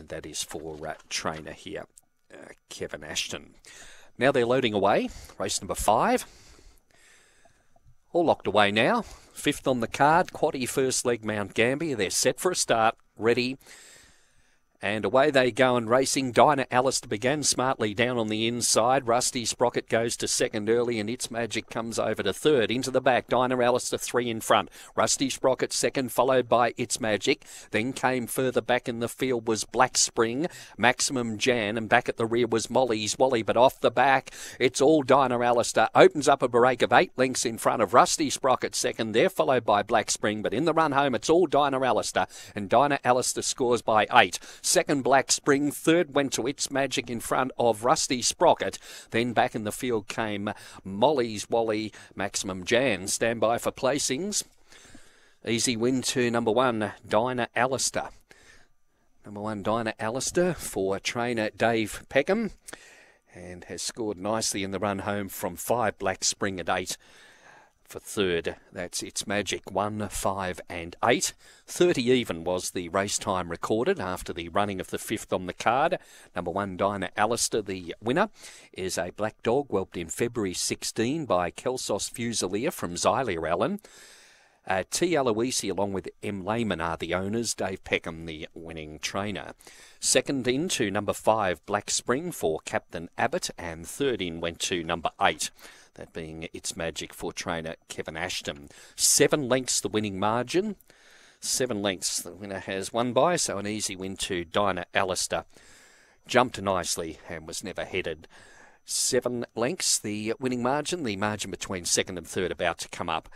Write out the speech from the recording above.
and that is for uh, trainer here, uh, Kevin Ashton. Now they're loading away, race number five. All locked away now. Fifth on the card, Quaddy first leg Mount Gambier. They're set for a start, ready. And away they go and racing. Dinah Alice began smartly down on the inside. Rusty Sprocket goes to second early and It's Magic comes over to third. Into the back, Dinah Alice to three in front. Rusty Sprocket second, followed by It's Magic. Then came further back in the field was Black Spring, Maximum Jan, and back at the rear was Molly's Wally. But off the back, it's all Dinah Alistair. Opens up a break of eight lengths in front of Rusty Sprocket second. They're followed by Black Spring. But in the run home, it's all Dinah Alistair. And Dinah Alistair scores by eight. Second, Black Spring. Third, went to It's Magic in front of Rusty Sprocket. Then back in the field came Molly's Wally, Maximum Jan. Stand by for placings. Easy win to number one, Dinah Alistair. Number one, Dinah Alistair for trainer Dave Peckham and has scored nicely in the run home from five Black Spring at eight for third. That's It's Magic 1, 5 and 8. 30 even was the race time recorded after the running of the fifth on the card. Number 1, Dinah Alistair, the winner, is a black dog whelped in February 16 by Kelsos Fusilier from Xylia Allen. Uh, T. Aloisi, along with M. Lehman, are the owners. Dave Peckham, the winning trainer. Second in to number five, Black Spring for Captain Abbott, and third in went to number eight. That being its magic for trainer Kevin Ashton. Seven lengths the winning margin. Seven lengths the winner has won by, so an easy win to Dinah Allister. Jumped nicely and was never headed seven lengths. The winning margin, the margin between second and third, about to come up.